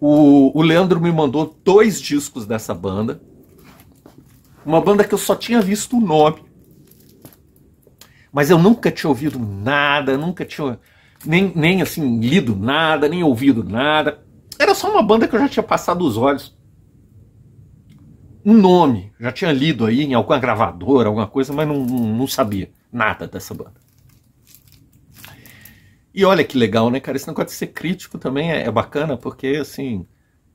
O, o Leandro me mandou dois discos dessa banda. Uma banda que eu só tinha visto o nome. Mas eu nunca tinha ouvido nada, nunca tinha nem, nem assim lido nada, nem ouvido nada. Era só uma banda que eu já tinha passado os olhos um nome. Já tinha lido aí em alguma gravadora, alguma coisa, mas não, não, sabia nada dessa banda. E olha que legal, né, cara? Esse negócio de ser crítico também é, é, bacana, porque, assim,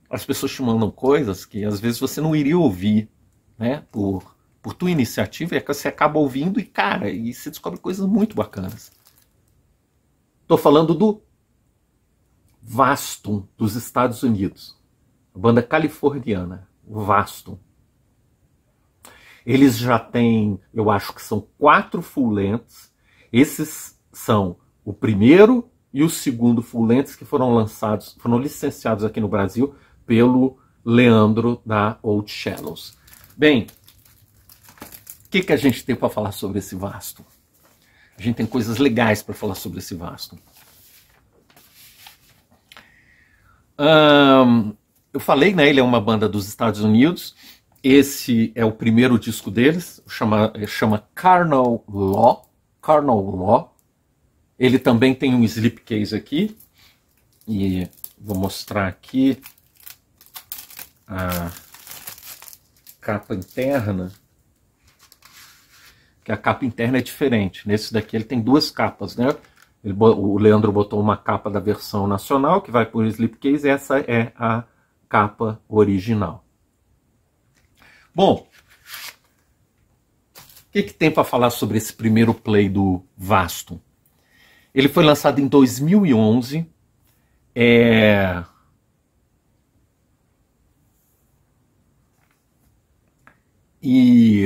as pessoas te mandam coisas que às vezes você não iria ouvir, né? Por, por tua iniciativa, e é você acaba ouvindo e, cara, e você descobre coisas muito bacanas. Tô falando do Vastum dos Estados Unidos. A banda californiana, Vastum eles já têm, eu acho que são quatro fulentes. Esses são o primeiro e o segundo fulentes que foram lançados, foram licenciados aqui no Brasil pelo Leandro da Old Shallows. Bem, o que, que a gente tem para falar sobre esse vasto? A gente tem coisas legais para falar sobre esse vasto. Um, eu falei, né? Ele é uma banda dos Estados Unidos esse é o primeiro disco deles, chama, chama Carnal Law. Carnal Law. Ele também tem um slipcase aqui. E vou mostrar aqui a capa interna. Que a capa interna é diferente. Nesse daqui ele tem duas capas, né? Ele, o Leandro botou uma capa da versão nacional que vai por slipcase. Essa é a capa original. Bom, o que, que tem para falar sobre esse primeiro play do Vasto? Ele foi lançado em 2011. É... E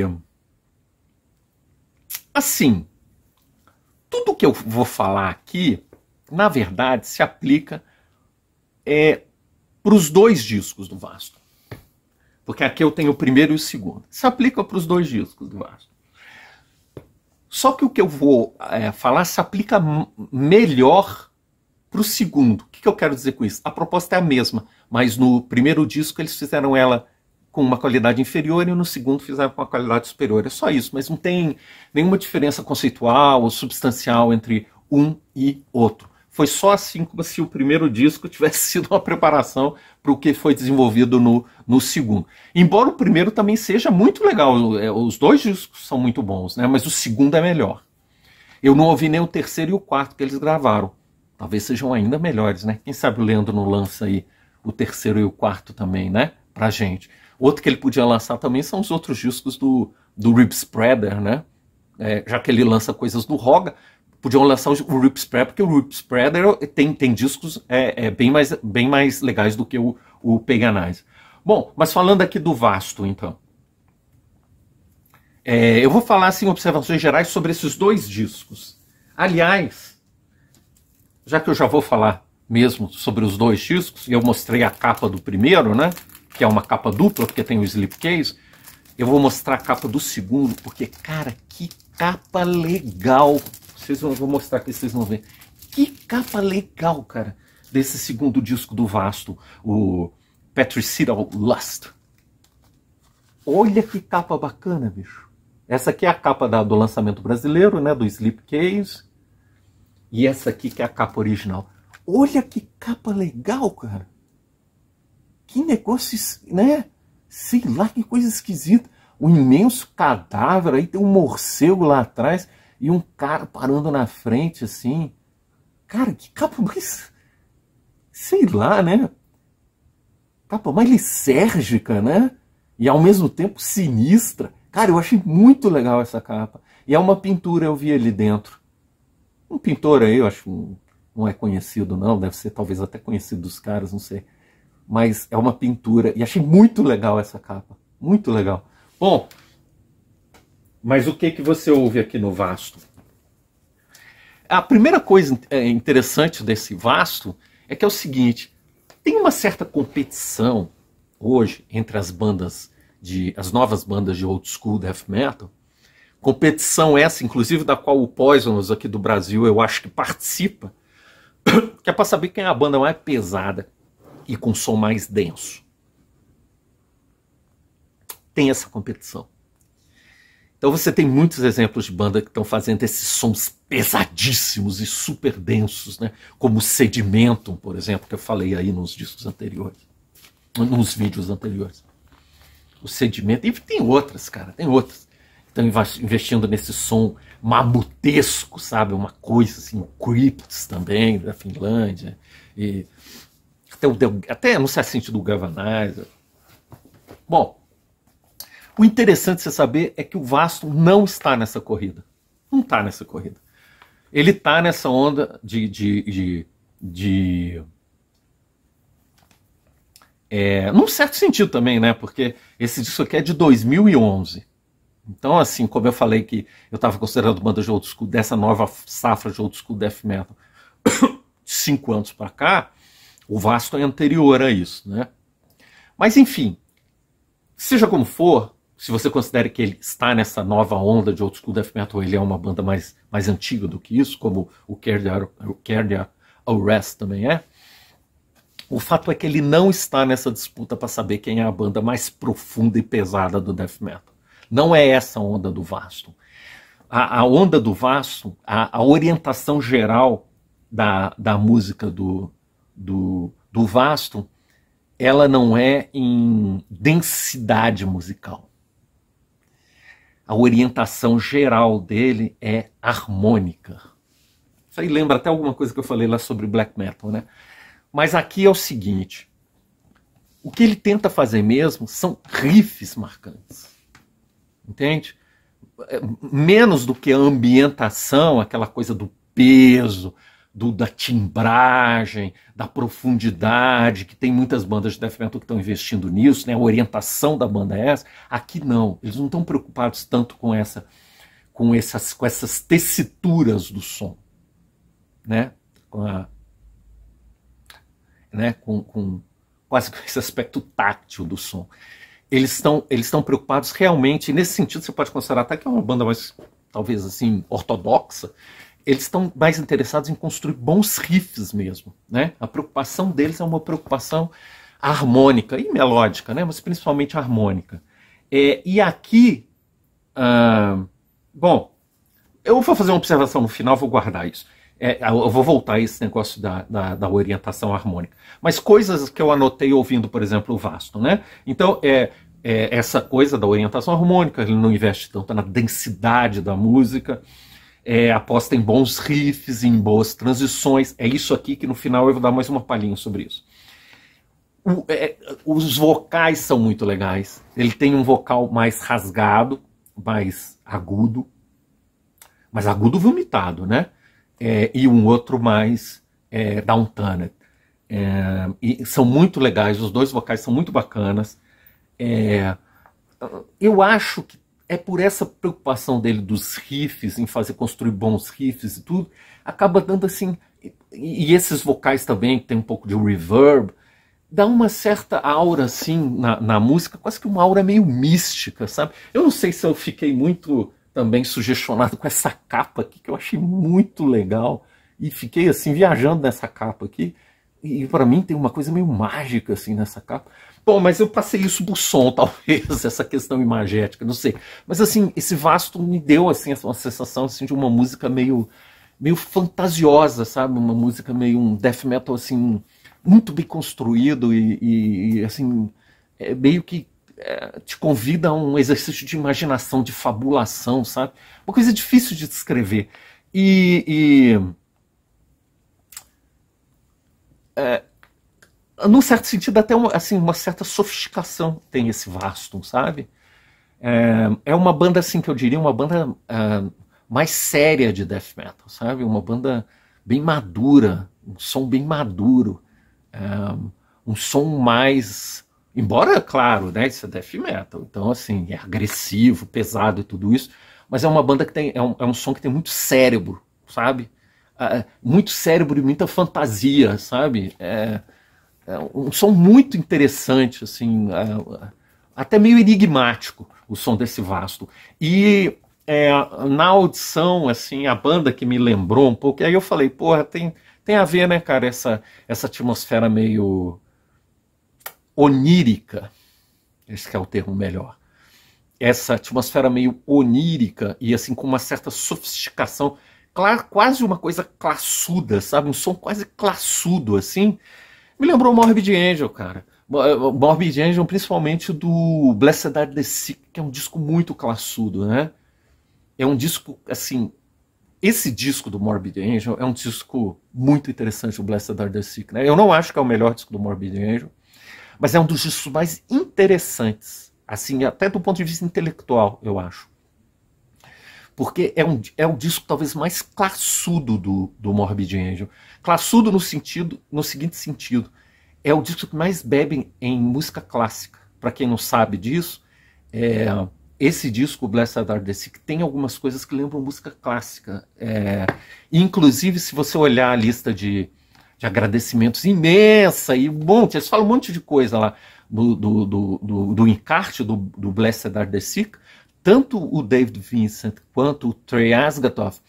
assim, tudo que eu vou falar aqui, na verdade, se aplica é, para os dois discos do Vasto porque aqui eu tenho o primeiro e o segundo. Isso aplica para os dois discos do Vasco. Só que o que eu vou é, falar se aplica melhor para o segundo. O que, que eu quero dizer com isso? A proposta é a mesma, mas no primeiro disco eles fizeram ela com uma qualidade inferior e no segundo fizeram com uma qualidade superior. É só isso, mas não tem nenhuma diferença conceitual ou substancial entre um e outro. Foi só assim como se o primeiro disco tivesse sido uma preparação para o que foi desenvolvido no, no segundo. Embora o primeiro também seja muito legal, é, os dois discos são muito bons, né? mas o segundo é melhor. Eu não ouvi nem o terceiro e o quarto que eles gravaram. Talvez sejam ainda melhores, né? Quem sabe o Leandro não lança aí o terceiro e o quarto também, né? Pra gente. Outro que ele podia lançar também são os outros discos do, do Rip Spreader, né? É, já que ele lança coisas do Roga, podiam lançar o Rip Spread, porque o Rip Spread é, tem, tem discos é, é, bem, mais, bem mais legais do que o, o Paganize. Bom, mas falando aqui do Vasto, então. É, eu vou falar, assim, observações gerais sobre esses dois discos. Aliás, já que eu já vou falar mesmo sobre os dois discos, e eu mostrei a capa do primeiro, né? Que é uma capa dupla, porque tem o Slipcase. Eu vou mostrar a capa do segundo, porque, cara, que capa legal! Vocês vão, vou mostrar aqui, vocês vão ver. Que capa legal, cara, desse segundo disco do Vasto, o Patricidal Lust. Olha que capa bacana, bicho. Essa aqui é a capa da, do lançamento brasileiro, né, do Slipcase. E essa aqui que é a capa original. Olha que capa legal, cara. Que negócio, né? Sei lá, que coisa esquisita. Um imenso cadáver, aí tem um morcego lá atrás e um cara parando na frente assim. Cara, que capa mais. Sei lá, né? Capa mais licérgica, né? E ao mesmo tempo sinistra. Cara, eu achei muito legal essa capa. E é uma pintura, eu vi ali dentro. Um pintor aí, eu acho, não é conhecido não, deve ser talvez até conhecido dos caras, não sei. Mas é uma pintura e achei muito legal essa capa. Muito legal. Bom, mas o que que você ouve aqui no Vasto? A primeira coisa é, interessante desse Vasto é que é o seguinte: tem uma certa competição hoje entre as bandas de as novas bandas de old school death metal. Competição essa, inclusive, da qual o Poisonous aqui do Brasil eu acho que participa, que é para saber quem é a banda mais pesada e com som mais denso. Tem essa competição. Então você tem muitos exemplos de banda que estão fazendo esses sons pesadíssimos e super densos, né? como Sedimentum, por exemplo, que eu falei aí nos discos anteriores, nos vídeos anteriores. O Sedimento, e tem outras, cara, tem outras. Estão investindo nesse som mamutesco, sabe? Uma coisa assim, o Crypts também, da Finlândia. E até, o, até no sentido do Galvanizer. Bom, o interessante você saber é que o Vasto não está nessa corrida. Não está nessa corrida. Ele está nessa onda de. de, de, de é, num certo sentido também, né? Porque esse disco aqui é de 2011. Então, assim, como eu falei que eu estava considerando banda de old school, dessa nova safra de old school death metal, de cinco anos para cá, o Vasto é anterior a isso, né? Mas, enfim, seja como for, se você considera que ele está nessa nova onda de old school death metal, ele é uma banda mais, mais antiga do que isso, como o Kerdia Arrest também é. O fato é que ele não está nessa disputa para saber quem é a banda mais profunda e pesada do death metal. Não é essa onda do Vasto. A, a onda do Vasto, a, a, orientação geral da, da música do, do, do Vasto, ela não é em densidade musical a orientação geral dele é harmônica. Isso aí lembra até alguma coisa que eu falei lá sobre black metal, né? Mas aqui é o seguinte: o que ele tenta fazer mesmo são riffs marcantes. Entende? É, menos do que a ambientação, aquela coisa do peso, do, da timbragem, da profundidade, que tem muitas bandas de death metal que estão investindo nisso, né? A orientação da banda é essa. Aqui não, eles não estão preocupados tanto com essa, com essas, com essas tessituras do som, né? Com a, né? Com, com quase com esse aspecto táctil do som. Eles estão, eles estão preocupados realmente. Nesse sentido, você pode considerar até que é uma banda mais talvez assim ortodoxa eles estão mais interessados em construir bons riffs mesmo, né? A preocupação deles é uma preocupação harmônica e melódica, né? Mas principalmente harmônica. É, e aqui, uh, bom, eu vou fazer uma observação no final, vou guardar isso. É, eu vou voltar a esse negócio da, da, da, orientação harmônica. Mas coisas que eu anotei ouvindo, por exemplo, o Vasto, né? Então, é, é essa coisa da orientação harmônica, ele não investe tanto na densidade da música é, aposta em bons riffs, em boas transições. É isso aqui que no final eu vou dar mais uma palhinha sobre isso. O, é, os vocais são muito legais. Ele tem um vocal mais rasgado, mais agudo, mais agudo vomitado, né? É, e um outro mais é, É, e são muito legais, os dois vocais são muito bacanas. É, eu acho que é por essa preocupação dele dos riffs, em fazer construir bons riffs e tudo, acaba dando assim. E, e esses vocais também, que tem um pouco de reverb, dá uma certa aura assim na, na música, quase que uma aura meio mística, sabe? Eu não sei se eu fiquei muito também sugestionado com essa capa aqui, que eu achei muito legal. E fiquei assim, viajando nessa capa aqui. E para mim tem uma coisa meio mágica assim nessa capa. Bom, mas eu passei isso por som, talvez, essa questão imagética, não sei. Mas assim, esse vasto me deu assim uma sensação assim, de uma música meio meio fantasiosa, sabe? Uma música meio um death metal assim muito bem construído e, e, e assim é meio que é, te convida a um exercício de imaginação, de fabulação, sabe? Uma coisa difícil de descrever. E, e é, num certo sentido, até uma, assim, uma certa sofisticação tem esse Vastum sabe? É, é uma banda, assim, que eu diria, uma banda uh, mais séria de death metal, sabe? Uma banda bem madura, um som bem maduro, um, é, um som mais. Embora, claro, né, isso é death metal, então, assim, é agressivo, pesado e tudo isso, mas é uma banda que tem. é um, é um som que tem muito cérebro, sabe? Uh, muito cérebro e muita fantasia, sabe? É, é, um som muito interessante, assim, é, até meio enigmático o som desse vasto. E é, na audição, assim, a banda que me lembrou um pouco, aí eu falei, porra, tem, tem a ver, né, cara, essa, essa atmosfera meio onírica, esse é o termo melhor, essa atmosfera meio onírica e, assim, com uma certa sofisticação, claro, quase uma coisa classuda, sabe, um som quase classudo, assim, me lembrou Morbid Angel, cara. Eh, Morbid Angel, principalmente do Blessed Are the Sick, que é um disco muito classudo, né? É um disco, assim... Esse disco do Morbid Angel é um disco muito interessante, o Blessed Are the Sick. Né? Eu não acho que é o melhor disco do Morbid Angel, mas é um dos discos mais interessantes, assim, até do ponto de vista intelectual, eu acho porque é um, é o disco talvez mais classudo do, do Morbid Angel. Classudo no sentido, no seguinte sentido, é o disco que mais bebe em música clássica. Para quem não sabe disso, é, esse disco, Blessed Are the Sick, tem algumas coisas que lembram música clássica. É, inclusive, se você olhar a lista de, de agradecimentos imensa e um monte, eles falam um monte de coisa lá do, do, do, do, do encarte do, do Blessed Are the Sick, tanto o David Vincent quanto o Trey Asgatoff,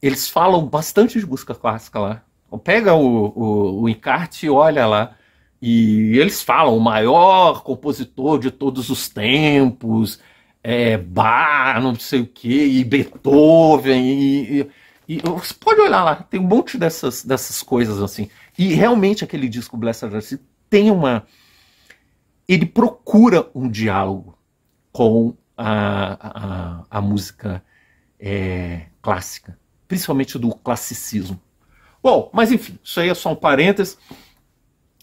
eles falam bastante de música clássica lá. Pega o, o, o encarte e olha lá. E eles falam, o maior compositor de todos os tempos, é, Bach, não sei o que, e Beethoven, e, e, e, você pode olhar lá, tem um monte dessas, dessas coisas assim. E realmente aquele disco Blessed Jersey tem uma... Ele procura um diálogo com a, a, a música é, clássica, principalmente do classicismo. Bom, mas enfim, isso aí é só um parênteses.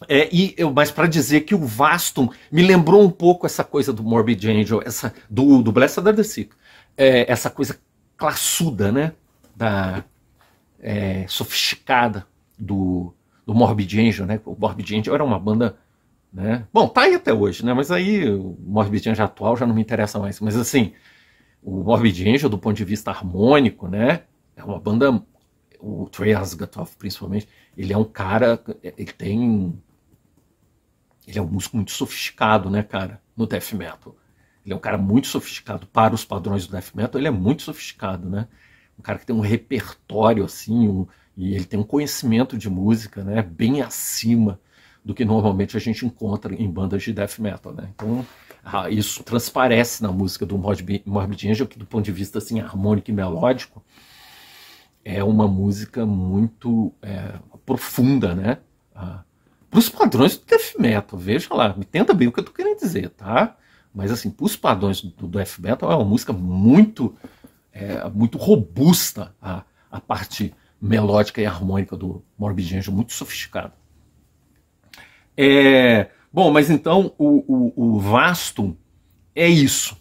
É, e mas para dizer que o Vastum me lembrou um pouco essa coisa do Morbid Angel, essa, do, do Blessed Are the Sick, é, essa coisa classuda, né? Da, é, sofisticada do, do Morbid Angel, né? O Morbid Angel era uma banda né? Bom, tá aí até hoje, né? mas aí o Morbid Angel atual já não me interessa mais. Mas assim, o Morbid Angel, do ponto de vista harmônico, né? é uma banda. O Trey Asgatoff, principalmente, ele é um cara. Ele tem. Ele é um músico muito sofisticado, né, cara? No death metal. Ele é um cara muito sofisticado para os padrões do death metal. Ele é muito sofisticado, né? Um cara que tem um repertório assim, um, e ele tem um conhecimento de música, né? Bem acima do que normalmente a gente encontra em bandas de death metal, né? Então, isso transparece na música do Morbid, Angel, que do ponto de vista assim, harmônico e melódico, é uma música muito é, profunda, né? para os padrões do death metal, veja lá, me tenta bem o que eu tô querendo dizer, tá? Mas assim, para os padrões do death metal é uma música muito, é, muito robusta, a, a parte melódica e harmônica do Morbid Angel, muito sofisticada. É, bom, mas então o, o, o vasto é isso.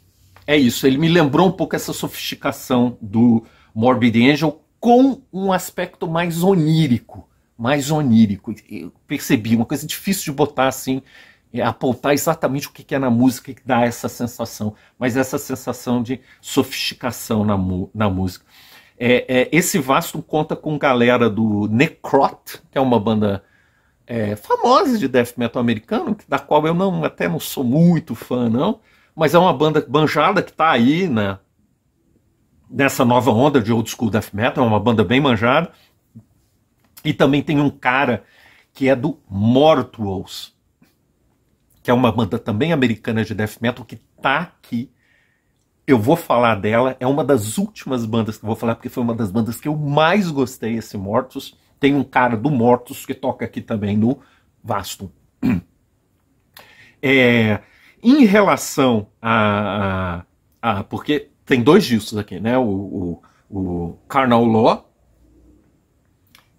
É isso. Ele me lembrou um pouco essa sofisticação do Morbid Angel com um aspecto mais onírico. Mais onírico. Eu percebi uma coisa difícil de botar assim, é apontar exatamente o que é na música que dá essa sensação, mas essa sensação de sofisticação na, na música. É, é, esse vasto conta com galera do Necrot, que é uma banda é, famosas de death metal americano, da qual eu não até não sou muito fã, não, mas é uma banda banjada que está aí né, nessa nova onda de old school death metal, é uma banda bem manjada. E também tem um cara que é do Mortals, que é uma banda também americana de death metal que tá aqui. Eu vou falar dela, é uma das últimas bandas que eu vou falar, porque foi uma das bandas que eu mais gostei, esse Mortals. Tem um cara do Mortos que toca aqui também no Vasto. É, em relação a, a, a, Porque tem dois discos aqui, né? O, o, o Carnal Law,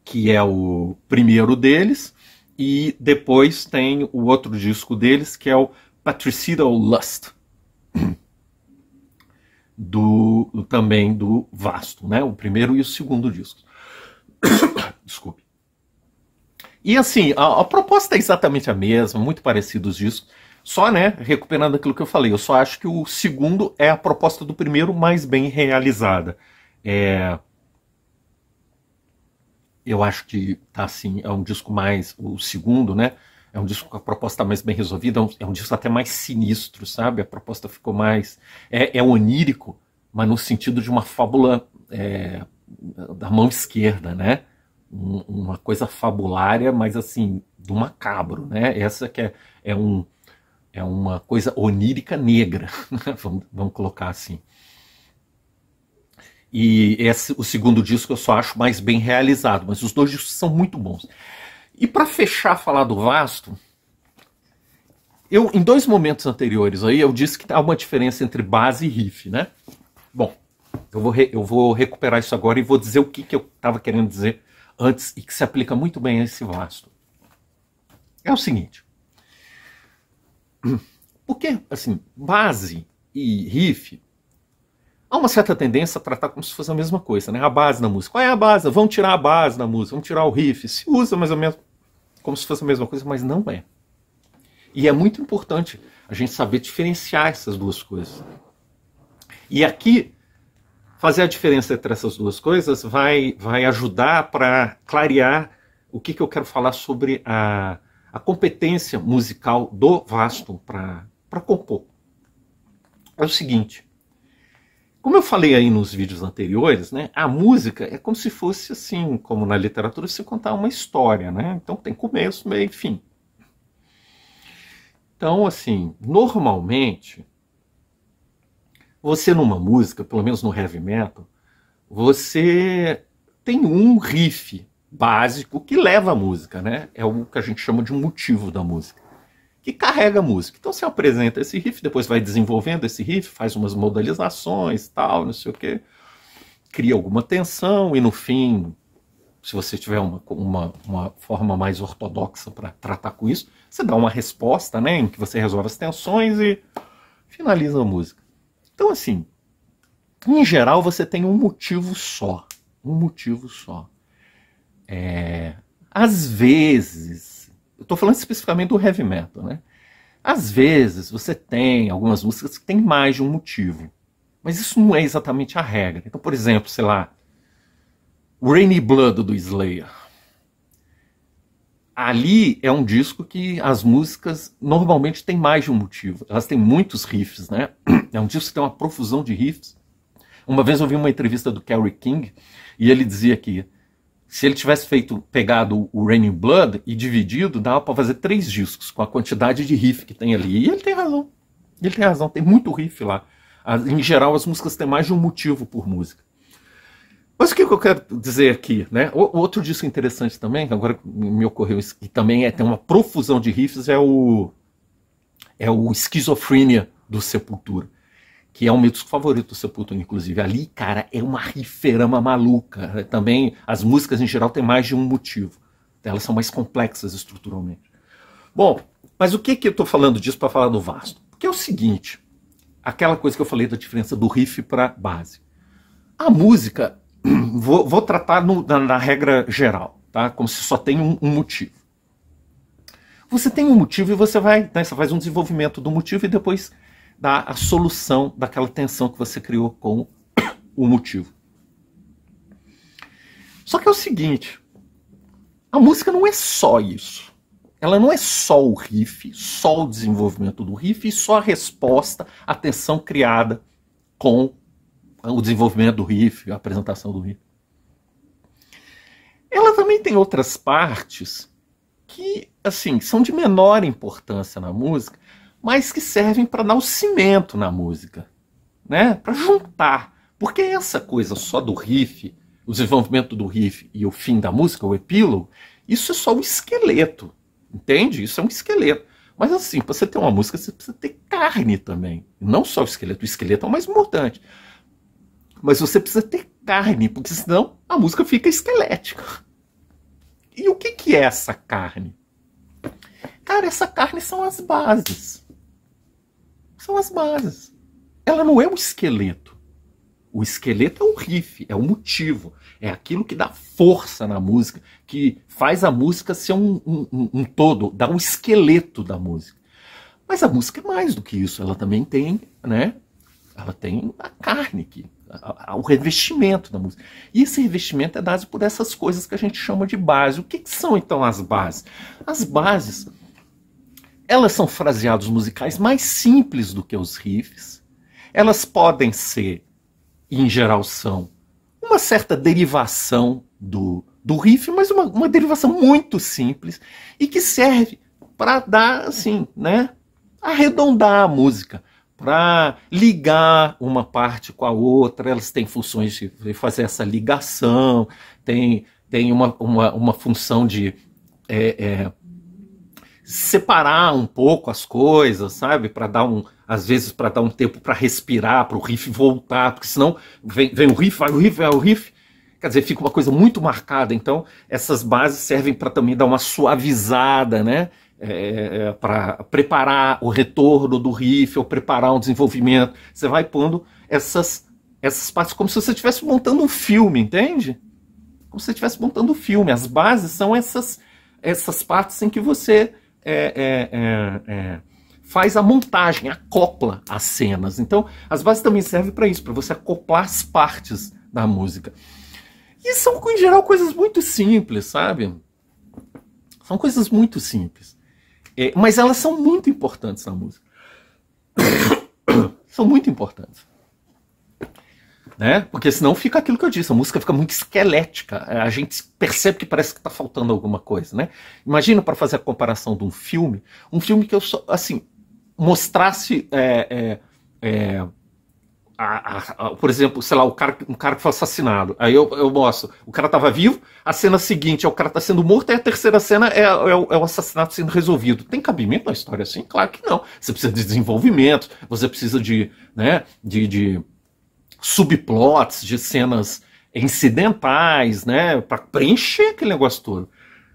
que é o primeiro deles, e depois tem o outro disco deles, que é o Patricidal Lust, do, também do Vasto, né? O primeiro e o segundo disco. E assim, a, a, proposta é exatamente a mesma, muito parecidos discos. Só, né, recuperando aquilo que eu falei, eu só acho que o segundo é a proposta do primeiro mais bem realizada. É... Eu acho que, tá assim, é um disco mais. O segundo, né? É um disco com a proposta mais bem resolvida, é um, é um disco até mais sinistro, sabe? A proposta ficou mais. É, é onírico, mas no sentido de uma fábula é, da mão esquerda, né? um, uma coisa fabulária, mas assim, do macabro, né? Essa que é, é, um, é uma coisa onírica negra, né? vamos, vamos colocar assim. E esse, o segundo disco eu só acho mais bem realizado, mas os dois discos são muito bons. E para fechar falar do Vasto, eu em dois momentos anteriores aí eu disse que há uma diferença entre base e riff, né? Bom, eu vou, re, eu vou recuperar isso agora e vou dizer o que, que eu estava querendo dizer antes e que se aplica muito bem a esse vasto. É o seguinte. Porque, assim, base e riff, há uma certa tendência a tratar como se fosse a mesma coisa, né? A base na música. Qual é a base? Vamos tirar a base da música, vamos tirar o riff. Se usa mais ou menos como se fosse a mesma coisa, mas não é. E é muito importante a gente saber diferenciar essas duas coisas. E aqui fazer a diferença entre essas duas coisas vai, vai ajudar para clarear o que, que eu quero falar sobre a, a competência musical do Vaston para compor. É o seguinte, como eu falei aí nos vídeos anteriores, né, a música é como se fosse assim, como na literatura, se contar uma história, né? Então tem começo, meio e fim. Então, assim, normalmente, você numa música, pelo menos no heavy metal, você tem um riff básico que leva a música, né? É o que a gente chama de motivo da música, que carrega a música. Então você apresenta esse riff, depois vai desenvolvendo esse riff, faz umas modalizações, tal, não sei o quê, cria alguma tensão e no fim, se você tiver uma, uma, uma forma mais ortodoxa para tratar com isso, você dá uma resposta, né? Em que você resolve as tensões e finaliza a música. Então, assim, em geral você tem um motivo só. Um motivo só. É, às vezes, eu estou falando especificamente do heavy metal, né? Às vezes você tem algumas músicas que tem mais de um motivo. Mas isso não é exatamente a regra. Então, por exemplo, sei lá, Rainy Blood do Slayer ali é um disco que as músicas normalmente têm mais de um motivo. Elas têm muitos riffs, né? É um disco que tem uma profusão de riffs. Uma vez eu vi uma entrevista do Kerry King e ele dizia que se ele tivesse feito pegado o Raining Blood e dividido, dava para fazer três discos com a quantidade de riff que tem ali. E ele tem razão. Ele tem razão, tem muito riff lá. Em geral, as músicas têm mais de um motivo por música. Mas o que eu quero dizer aqui, né? O, outro disco interessante também, que agora me ocorreu, que também é, tem uma profusão de riffs, é o é o Esquizofrênia do Sepultura, que é o meu disco favorito do Sepultura, inclusive. Ali, cara, é uma riferama maluca. Né? Também as músicas em geral têm mais de um motivo. Elas são mais complexas estruturalmente. Bom, mas o que que eu estou falando disso para falar do vasto? Porque é o seguinte, aquela coisa que eu falei da diferença do riff para base. A música vou, vou tratar no, na, na, regra geral, tá? Como se só tem um, um, motivo. Você tem um motivo e você vai, né, você faz um desenvolvimento do motivo e depois dá a solução daquela tensão que você criou com o motivo. Só que é o seguinte, a música não é só isso. Ela não é só o riff, só o desenvolvimento do riff e só a resposta à tensão criada com o desenvolvimento do riff, a apresentação do riff. Ela também tem outras partes que, assim, são de menor importância na música, mas que servem para dar o cimento na música, né? Para juntar, porque essa coisa só do riff, o desenvolvimento do riff e o fim da música, o epílogo, isso é só o esqueleto, entende? Isso é um esqueleto. Mas assim, para você ter uma música, você precisa ter carne também. Não só o esqueleto. O esqueleto é o mais importante. Mas você precisa ter carne, porque senão a música fica esquelética. E o que, que é essa carne? Cara, essa carne são as bases. São as bases. Ela não é o esqueleto. O esqueleto é o riff, é o motivo, é aquilo que dá força na música, que faz a música ser um, um, um, um todo, dá um esqueleto da música. Mas a música é mais do que isso, ela também tem, né? Ela tem a carne que o revestimento da música. E esse revestimento é dado por essas coisas que a gente chama de base. O que, que são então as bases? As bases, elas são fraseados musicais mais simples do que os riffs. Elas podem ser, e em geral são, uma certa derivação do, do riff, mas uma, uma derivação muito simples e que serve para dar, assim, né, arredondar a música para ligar uma parte com a outra, elas têm funções de fazer essa ligação, tem, tem uma, uma, uma função de é, é, separar um pouco as coisas, sabe? Para dar um, às vezes, para dar um tempo para respirar, para o riff voltar, porque senão vem, vem o riff, vai o riff, vai o riff. Quer dizer, fica uma coisa muito marcada. Então, essas bases servem para também dar uma suavizada, né? é, é, é para preparar o retorno do riff, ou preparar um desenvolvimento. Você vai pondo essas, essas partes como se você estivesse montando um filme, entende? Como se você estivesse montando um filme. As bases são essas, essas partes em que você é, é, é faz a montagem, acopla as cenas. Então, as bases também servem para isso, para você acoplar as partes da música. E são, em geral, coisas muito simples, sabe? São coisas muito simples. É, mas elas são muito importantes na música. são muito importantes. Né? Porque senão fica aquilo que eu disse, a música fica muito esquelética. A gente percebe que parece que está faltando alguma coisa, né? Imagina para fazer a comparação de um filme, um filme que eu só, assim mostrasse é, é, é a, a, por exemplo, sei lá, o cara, um cara que foi assassinado. Aí eu, eu mostro, o cara estava vivo, a cena seguinte é o cara tá sendo morto, e a terceira cena é, é, o, é, o, assassinato sendo resolvido. Tem cabimento na história assim? Claro que não. Você precisa de desenvolvimento, você precisa de, né, de, de subplots, de cenas incidentais, né, para preencher aquele negócio todo.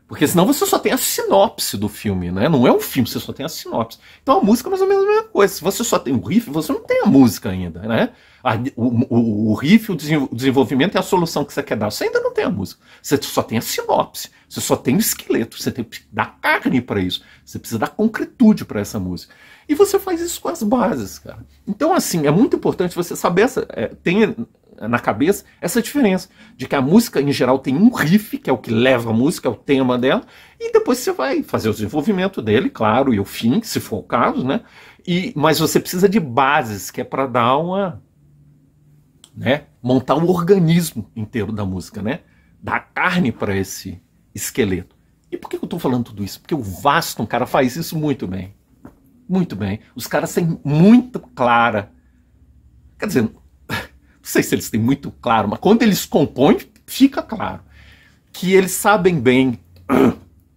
Porque senão você só tem a sinopse do filme, né? Não é um filme, você só tem a sinopse. Então a música é mais ou menos a mesma coisa. Se você só tem o riff, você não tem a música ainda, né? A, o, o, o, riff, o desenvolvimento e a solução que você quer dar. Você ainda não tem a música. Você só tem a sinopse. Você só tem o esqueleto. Você tem que dar carne para isso. Você precisa dar concretude para essa música. E você faz isso com as bases, cara. Então, assim, é muito importante você saber essa. É, tem na cabeça essa diferença de que a música em geral tem um riff, que é o que leva a música, é o tema dela, e depois você vai fazer o desenvolvimento dele, claro, e o fim, se for o caso, né? E, mas você precisa de bases, que é para dar uma. Né? Montar o um organismo inteiro da música, né? Dar carne para esse esqueleto. E por que eu estou falando tudo isso? Porque o um cara, faz isso muito bem. Muito bem. Os caras têm muito clara. Quer dizer, não sei se eles têm muito claro, mas quando eles compõem, fica claro que eles sabem bem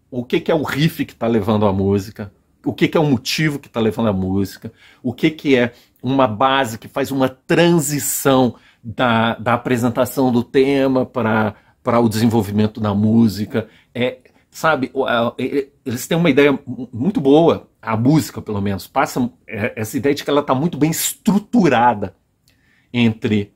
o que, que é o riff que está levando a música, o que, que é o motivo que está levando a música, o que, que é uma base que faz uma transição da, da apresentação do tema para o desenvolvimento da música. É, sabe, eles têm uma ideia muito boa, a música pelo menos, passa é, essa ideia de que ela está muito bem estruturada entre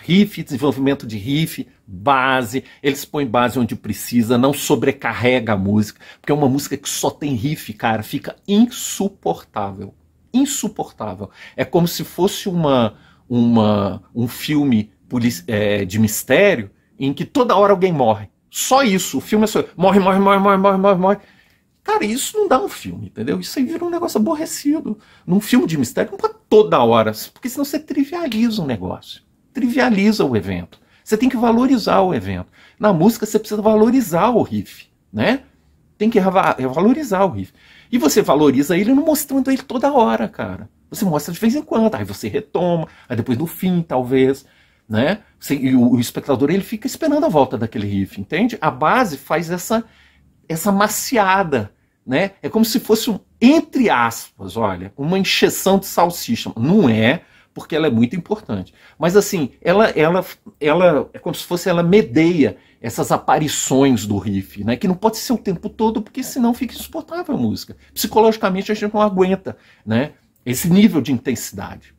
riff, desenvolvimento de riff, base, eles põem base onde precisa, não sobrecarrega a música, porque é uma música que só tem riff, cara, fica insuportável. Insuportável. É como se fosse uma, uma, um filme é, de mistério em que toda hora alguém morre. Só isso. O filme é só. Morre, morre, morre, morre, morre, morre, morre. Cara, isso não dá um filme, entendeu? Isso aí vira um negócio aborrecido. Num filme de mistério, não pode toda hora, porque senão você trivializa o um negócio trivializa o evento. Você tem que valorizar o evento. Na música você precisa valorizar o riff, né? Tem que valorizar o riff. E você valoriza ele não mostrando ele toda hora, cara. Você mostra de vez em quando, aí você retoma, aí depois no fim, talvez, né? Você, e o, o espectador ele fica esperando a volta daquele riff, entende? A base faz essa essa maciada, né? É como se fosse um entre aspas, olha, uma encheção de salsicha. Não é, porque ela é muito importante. Mas assim, ela, ela, ela é como se fosse ela medeia essas aparições do riff, né? Que não pode ser o tempo todo, porque senão fica insuportável a música. Psicologicamente a gente não aguenta, né? Esse nível de intensidade.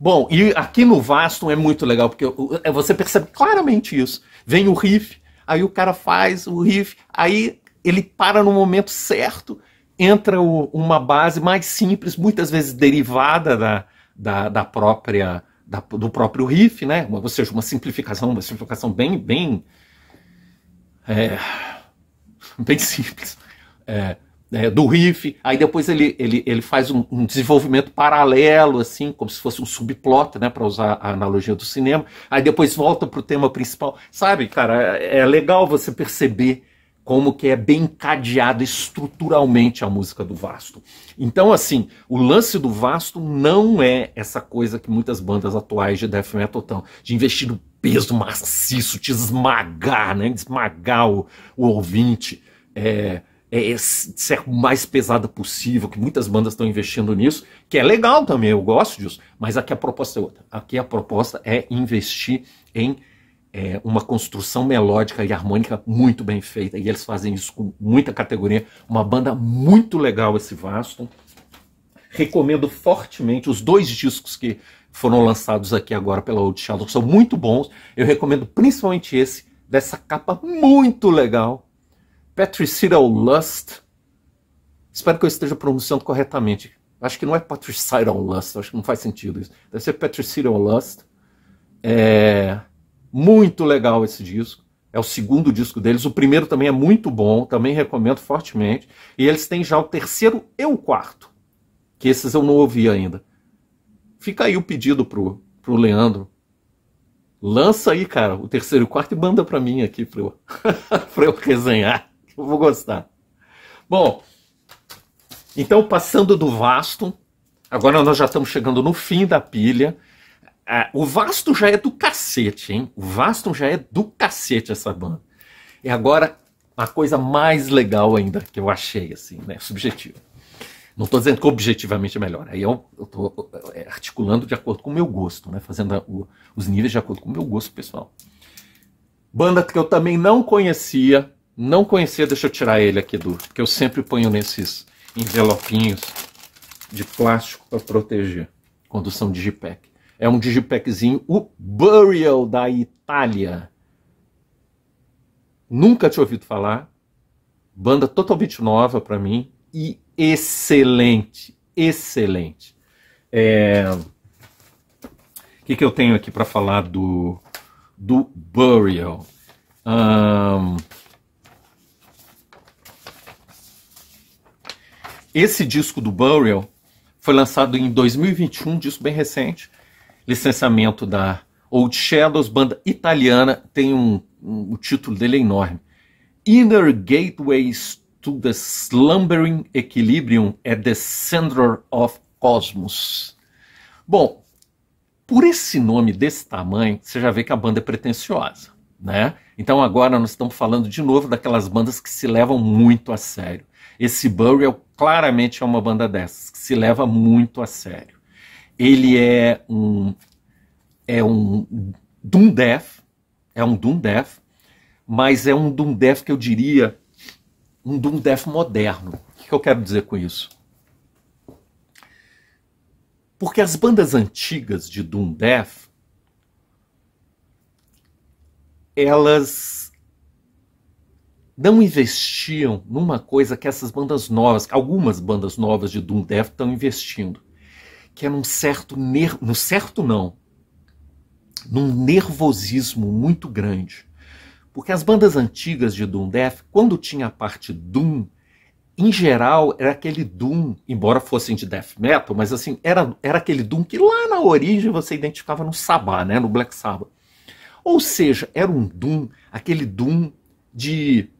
Bom, e aqui no Vaston é muito legal, porque é, você percebe claramente isso. Vem o riff, aí o cara faz o riff, aí ele para no momento certo, entra o, uma base mais simples, muitas vezes derivada da, da, da própria da, do próprio riff, né? Uma, ou seja, uma simplificação, uma simplificação bem bem é, bem simples é, é, do riff. Aí depois ele, ele, ele faz um, um desenvolvimento paralelo, assim, como se fosse um subplot, né? Para usar a analogia do cinema. Aí depois volta para o tema principal. Sabe, cara? É, é legal você perceber como que é bem encadeada estruturalmente a música do Vasto. Então, assim, o lance do Vasto não é essa coisa que muitas bandas atuais de death metal estão, de investir no peso maciço, te esmagar, né? Esmagar o, o ouvinte, é, é, ser o mais pesada possível, que muitas bandas estão investindo nisso, que é legal também, eu gosto disso, mas aqui a proposta é outra. Aqui a proposta é investir em é, uma construção melódica e harmônica muito bem feita. E eles fazem isso com muita categoria. Uma banda muito legal esse Vaston. Recomendo fortemente os dois discos que foram lançados aqui agora pela Old Shadow, são muito bons. Eu recomendo principalmente esse, dessa capa muito legal. Patricidal Lust. Espero que eu esteja pronunciando corretamente. Acho que não é Patricidal Lust, acho que não faz sentido isso. Deve ser Patricidal Lust. É... Muito legal esse disco. É o segundo disco deles. O primeiro também é muito bom, também recomendo fortemente. E eles têm já o terceiro e o quarto, que esses eu não ouvi ainda. Fica aí o pedido pro, pro Leandro. Lança aí, cara, o terceiro e o quarto e manda para mim aqui para eu, eu resenhar. Eu vou gostar. Bom, então passando do vasto, agora nós já estamos chegando no fim da pilha. É, o Vasto já é do cacete, hein? O Vasto já é do cacete essa banda. E agora, a coisa mais legal ainda que eu achei, assim, né? Subjetiva. Não estou dizendo que objetivamente é melhor. Aí eu estou é, articulando de acordo com o meu gosto, né? Fazendo o, os níveis de acordo com o meu gosto pessoal. Banda que eu também não conhecia, não conhecia, deixa eu tirar ele aqui do. Porque eu sempre ponho nesses envelopinhos de plástico para proteger. Condução Digipack. É um digipackzinho, o Burial da Itália. Nunca tinha ouvido falar. Banda totalmente nova para mim e excelente, excelente. É... O que, que eu tenho aqui para falar do, do Burial? Um... Esse disco do Burial foi lançado em 2021, disco bem recente, licenciamento da Old Shadows, banda italiana, tem um, um, o título dele é enorme. Inner Gateways to the Slumbering Equilibrium at é the Center of Cosmos. Bom, por esse nome desse tamanho, você já vê que a banda é pretensiosa, né? Então agora nós estamos falando de novo daquelas bandas que se levam muito a sério. Esse Burial claramente é uma banda dessas, que se leva muito a sério ele é um é um doom death, é um doom death, mas é um doom death que eu diria um doom death moderno. O que eu quero dizer com isso? Porque as bandas antigas de doom death elas não investiam numa coisa que essas bandas novas, algumas bandas novas de doom death estão investindo que é num certo no certo não, num nervosismo muito grande. Porque as bandas antigas de Doom Death, quando tinha a parte Doom, em geral era aquele Doom, embora fossem de death metal, mas assim, era, era aquele Doom que lá na origem você identificava no Sabá, né, no Black Sabbath. Ou seja, era um Doom, aquele Doom de.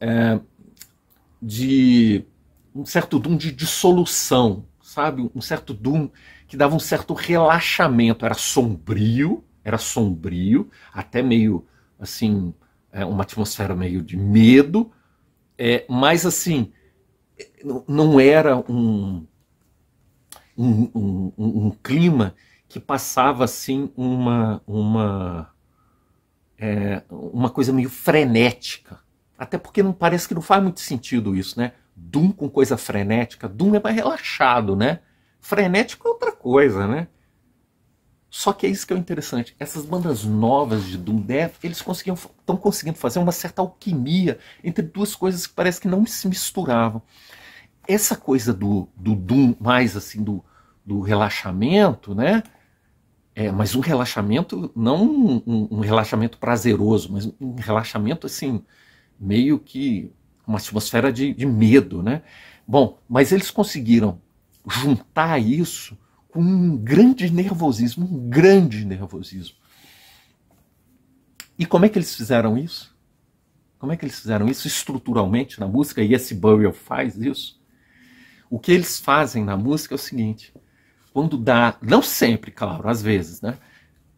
É, de um certo Doom de dissolução, sabe, um certo doom que dava um certo relaxamento. Era sombrio, era sombrio, até meio assim, é, uma atmosfera meio de medo, é, mas assim, não era um, um, um, um clima que passava assim uma uma é, uma coisa meio frenética até porque não parece que não faz muito sentido isso né Doom com coisa frenética. Doom é mais relaxado, né? Frenético é outra coisa, né? Só que é isso que é o interessante. Essas bandas novas de Doom Death, eles estão conseguindo fazer uma certa alquimia entre duas coisas que parece que não se misturavam. Essa coisa do, do Doom mais assim do, do relaxamento, né? É, mas um relaxamento, não um, um, um relaxamento prazeroso, mas um relaxamento assim, meio que uma atmosfera de, de medo, né? Bom, mas eles conseguiram juntar isso com um grande nervosismo, um grande nervosismo. E como é que eles fizeram isso? Como é que eles fizeram isso estruturalmente na música? E esse Burial faz isso? O que eles fazem na música é o seguinte: quando dá, não sempre, claro, às vezes, né?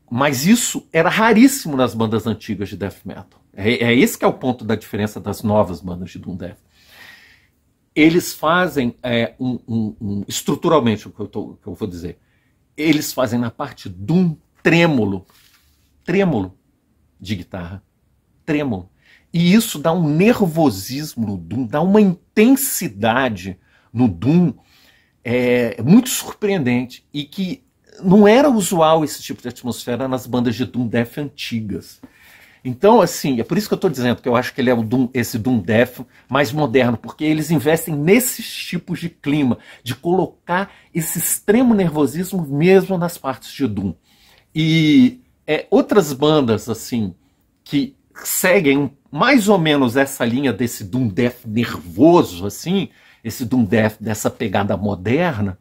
Mas isso era raríssimo nas bandas antigas de death metal. É, é esse que é o ponto da diferença das novas bandas de Doom Death. Eles fazem é, um, um, um, estruturalmente o que, tô, o que eu vou dizer. Eles fazem na parte Doom trêmulo, trêmulo de guitarra, trêmulo. E isso dá um nervosismo no Doom, dá uma intensidade no Doom é, é muito surpreendente e que não era usual esse tipo de atmosfera nas bandas de Doom Death antigas. Então, assim, é por isso que eu estou dizendo que eu acho que ele é Doom, esse Doom Death mais moderno, porque eles investem nesses tipos de clima, de colocar esse extremo nervosismo mesmo nas partes de Doom. E é, outras bandas, assim, que seguem mais ou menos essa linha desse Doom Death nervoso, assim, esse Doom Death dessa pegada moderna,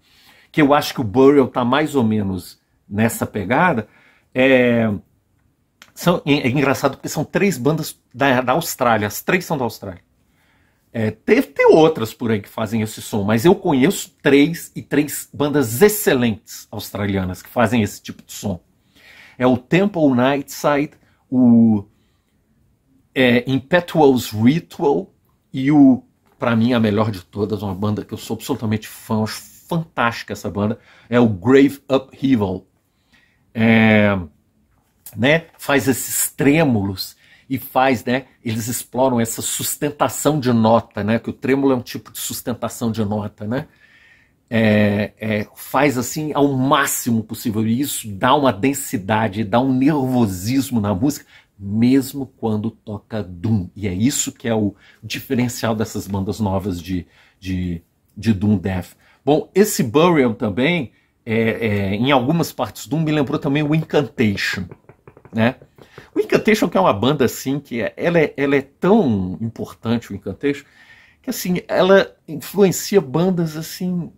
que eu acho que o Burial está mais ou menos nessa pegada, é, são, é, é, engraçado porque são três bandas da, da Austrália, as três são da Austrália. É, outras por aí que fazem esse som, mas eu conheço três e três bandas excelentes australianas que fazem esse tipo de som. É o Temple Nightside, o é, Impetuous Ritual e o, para mim, a melhor de todas, uma banda que eu sou absolutamente fã, acho fantástica essa banda, é o Grave Upheaval. É, né, faz esses trêmulos e faz, né, eles exploram essa sustentação de nota, né, que o trêmulo é um tipo de sustentação de nota, né, é, é, faz assim ao máximo possível e isso dá uma densidade, dá um nervosismo na música, mesmo quando toca doom. E é isso que é o diferencial dessas bandas novas de, de, de doom death. Bom, esse Burial também, é, é, em algumas partes do doom me lembrou também o Incantation né? O Incantation que é uma banda assim que é, ela é, ela é tão importante o Incantation que assim ela influencia bandas assim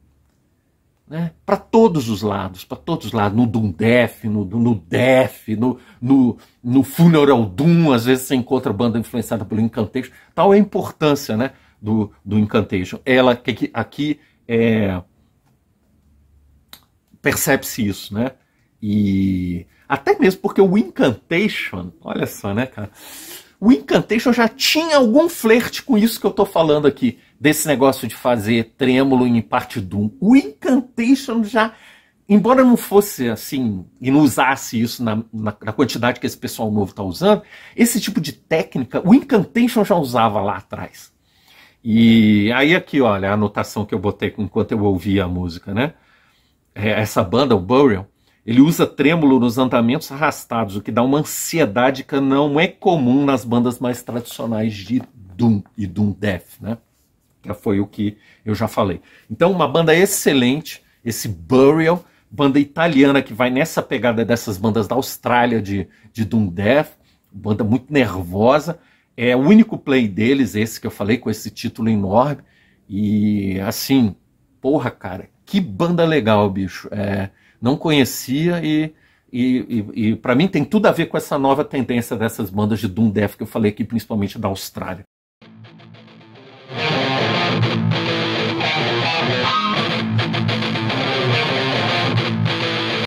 né? para todos os lados, para todos os lados, no Doom Def, no, no Def, no, no, no Funeral Doom, às vezes você encontra banda influenciada pelo Incantation, tal é a importância né, do, do Incantation. Ela que aqui é, percebe-se isso, né? E até mesmo porque o Incantation, olha só, né, cara? O Incantation já tinha algum flerte com isso que eu tô falando aqui, desse negócio de fazer trêmulo em parte doom. O Incantation já, embora não fosse assim, e não usasse isso na, na, na quantidade que esse pessoal novo tá usando, esse tipo de técnica, o Incantation já usava lá atrás. E aí aqui, olha, a anotação que eu botei enquanto eu ouvia a música, né? É, essa banda, o Burial, ele usa trêmulo nos andamentos arrastados, o que dá uma ansiedade que não é comum nas bandas mais tradicionais de Doom e Doom Death, né? Que foi o que eu já falei. Então, uma banda excelente, esse Burial, banda italiana que vai nessa pegada dessas bandas da Austrália de, de Doom Death, banda muito nervosa. É o único play deles, esse que eu falei, com esse título enorme. E assim, porra, cara, que banda legal, bicho. É, não conhecia e, e, e, e para mim tem tudo a ver com essa nova tendência dessas bandas de doom death que eu falei aqui, principalmente da Austrália.